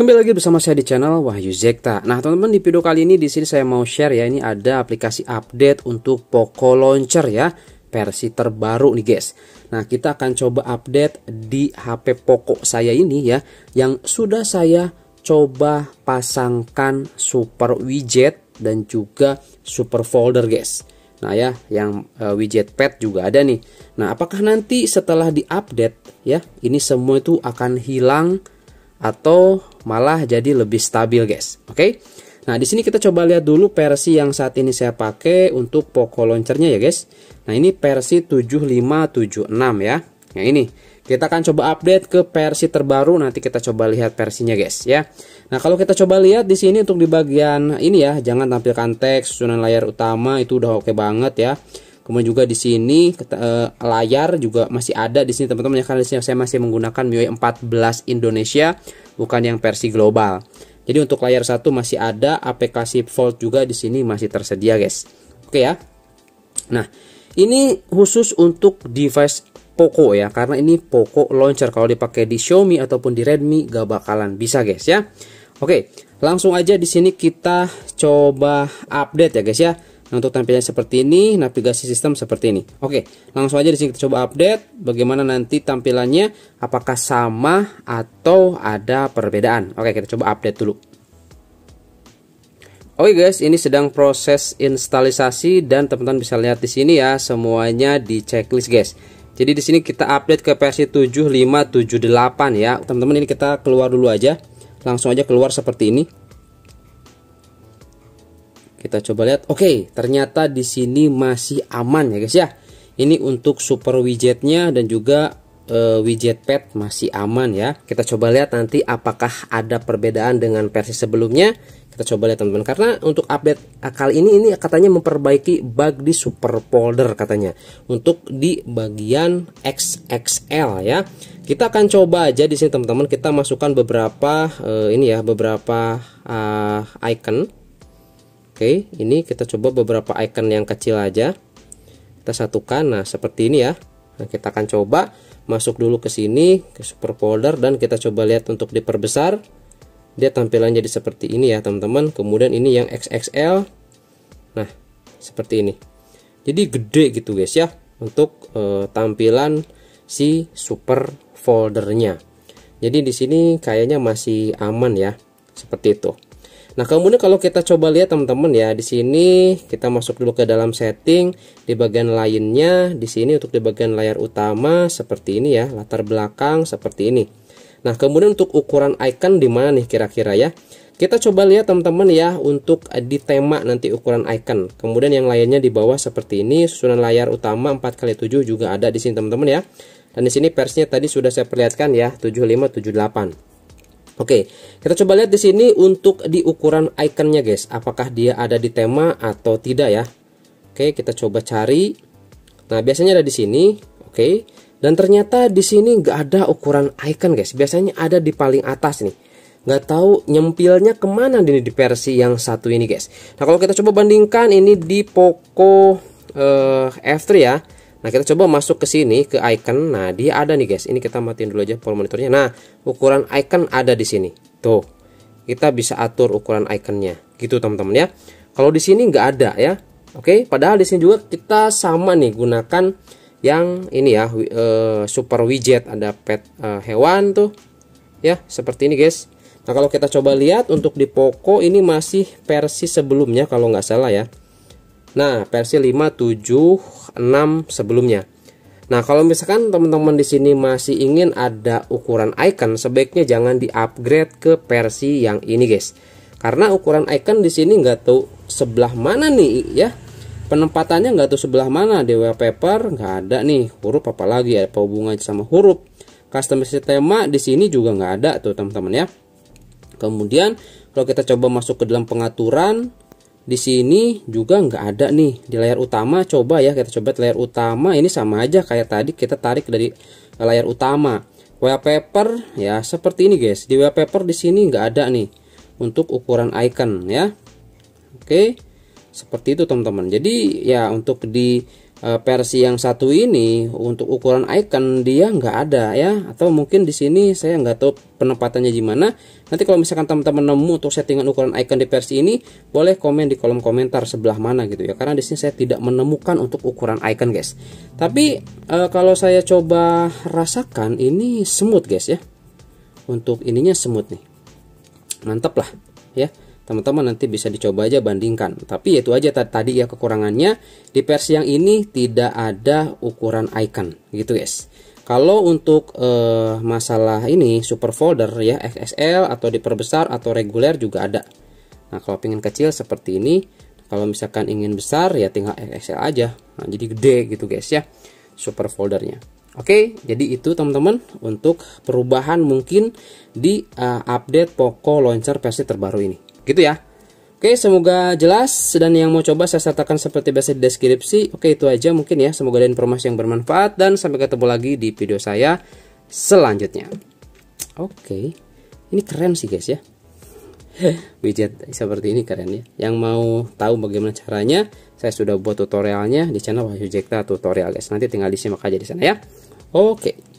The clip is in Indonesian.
Kembali lagi bersama saya di channel Wahyu Zekta. Nah, teman-teman di video kali ini di sini saya mau share ya, ini ada aplikasi update untuk Poco Launcher ya, versi terbaru nih guys. Nah, kita akan coba update di HP Poco saya ini ya, yang sudah saya coba pasangkan super widget dan juga super folder guys. Nah ya, yang uh, widget pad juga ada nih. Nah, apakah nanti setelah diupdate ya, ini semua itu akan hilang atau malah jadi lebih stabil guys. Oke. Okay? Nah, di sini kita coba lihat dulu versi yang saat ini saya pakai untuk Poco launchernya ya guys. Nah, ini versi 7576 ya. yang nah, ini kita akan coba update ke versi terbaru nanti kita coba lihat versinya guys ya. Nah, kalau kita coba lihat di sini untuk di bagian ini ya, jangan tampilkan teks, susunan layar utama itu udah oke okay banget ya. Kemudian juga di sini eh, layar juga masih ada di sini teman-teman ya karena di sini saya masih menggunakan MIUI 14 Indonesia bukan yang versi global. Jadi untuk layar satu masih ada, aplikasi Fold juga di sini masih tersedia guys. Oke ya. Nah, ini khusus untuk device Poco ya karena ini Poco launcher kalau dipakai di Xiaomi ataupun di Redmi gak bakalan bisa guys ya. Oke, langsung aja di sini kita coba update ya guys ya Nah, untuk tampilannya seperti ini, navigasi sistem seperti ini. Oke, langsung aja di sini kita coba update bagaimana nanti tampilannya, apakah sama atau ada perbedaan. Oke, kita coba update dulu. Oke guys, ini sedang proses instalisasi dan teman-teman bisa lihat di sini ya, semuanya di checklist guys. Jadi di sini kita update ke versi 7578 ya. Teman-teman ini kita keluar dulu aja. Langsung aja keluar seperti ini. Kita coba lihat. Oke, ternyata di sini masih aman ya guys ya. Ini untuk super widgetnya dan juga uh, widget pad masih aman ya. Kita coba lihat nanti apakah ada perbedaan dengan versi sebelumnya. Kita coba lihat teman-teman karena untuk update eh, kali ini ini katanya memperbaiki bug di super folder katanya untuk di bagian XXL ya. Kita akan coba aja di sini teman-teman kita masukkan beberapa uh, ini ya beberapa uh, icon Oke, ini kita coba beberapa icon yang kecil aja. Kita satukan. Nah, seperti ini ya. Nah, kita akan coba masuk dulu ke sini ke super folder dan kita coba lihat untuk diperbesar. Dia tampilan jadi seperti ini ya, teman-teman. Kemudian ini yang XXL. Nah, seperti ini. Jadi gede gitu, guys ya, untuk e, tampilan si super foldernya. Jadi di sini kayaknya masih aman ya, seperti itu. Nah, kemudian kalau kita coba lihat teman-teman ya, di sini kita masuk dulu ke dalam setting di bagian lainnya, di sini untuk di bagian layar utama seperti ini ya, latar belakang seperti ini. Nah, kemudian untuk ukuran icon di mana nih kira-kira ya? Kita coba lihat teman-teman ya untuk di tema nanti ukuran icon. Kemudian yang lainnya di bawah seperti ini, susunan layar utama 4x7 juga ada di sini teman-teman ya. Dan di sini persnya tadi sudah saya perlihatkan ya, 7578. Oke, kita coba lihat di sini untuk di ukuran ikonnya guys, apakah dia ada di tema atau tidak ya. Oke, kita coba cari. Nah, biasanya ada di sini, oke. Dan ternyata di sini nggak ada ukuran icon guys, biasanya ada di paling atas nih. Nggak tahu nyempilnya kemana ini di versi yang satu ini guys. Nah, kalau kita coba bandingkan ini di Poco uh, eh, F3 ya Nah, kita coba masuk ke sini ke icon. Nah, dia ada nih guys. Ini kita matiin dulu aja pola monitornya. Nah, ukuran icon ada di sini. Tuh. Kita bisa atur ukuran iconnya. Gitu teman-teman ya. Kalau di sini nggak ada ya. Oke, padahal di sini juga kita sama nih gunakan yang ini ya eh, super widget ada pet eh, hewan tuh. Ya, seperti ini guys. Nah, kalau kita coba lihat untuk di Poco ini masih versi sebelumnya kalau nggak salah ya. Nah, versi 5.76 sebelumnya. Nah, kalau misalkan teman-teman di sini masih ingin ada ukuran icon, sebaiknya jangan di-upgrade ke versi yang ini, guys. Karena ukuran icon di sini nggak tahu sebelah mana nih, ya. Penempatannya nggak tahu sebelah mana di wallpaper, nggak ada nih huruf apa lagi ya hubungan sama huruf. Customisasi tema di sini juga nggak ada tuh teman-teman ya. Kemudian kalau kita coba masuk ke dalam pengaturan, di sini juga nggak ada nih di layar utama coba ya kita coba layar utama ini sama aja kayak tadi kita tarik dari layar utama wallpaper ya seperti ini guys di wallpaper di sini nggak ada nih untuk ukuran icon ya oke seperti itu teman-teman jadi ya untuk di Eh, versi yang satu ini untuk ukuran icon dia nggak ada ya atau mungkin di sini saya nggak tahu penempatannya gimana nanti kalau misalkan teman-teman nemu untuk settingan ukuran icon di versi ini boleh komen di kolom komentar sebelah mana gitu ya karena di sini saya tidak menemukan untuk ukuran icon guys tapi e, kalau saya coba rasakan ini smooth guys ya untuk ininya smooth nih mantep lah ya teman-teman nanti bisa dicoba aja bandingkan. Tapi itu aja tadi ya kekurangannya di versi yang ini tidak ada ukuran icon gitu guys. Kalau untuk eh, masalah ini super folder ya XXL atau diperbesar atau reguler juga ada. Nah kalau pengen kecil seperti ini, kalau misalkan ingin besar ya tinggal XXL aja. Nah, jadi gede gitu guys ya super foldernya. Oke, jadi itu teman-teman untuk perubahan mungkin di uh, update Poco Launcher versi terbaru ini gitu ya Oke, semoga jelas dan yang mau coba saya sertakan seperti biasa di deskripsi. Oke, itu aja mungkin ya. Semoga ada informasi yang bermanfaat dan sampai ketemu lagi di video saya selanjutnya. Oke. Ini keren sih, guys ya. Widget seperti ini keren ya. Yang mau tahu bagaimana caranya, saya sudah buat tutorialnya di channel Wahyu Jekta tutorial guys. Nanti tinggal disimak aja di sana ya. Oke.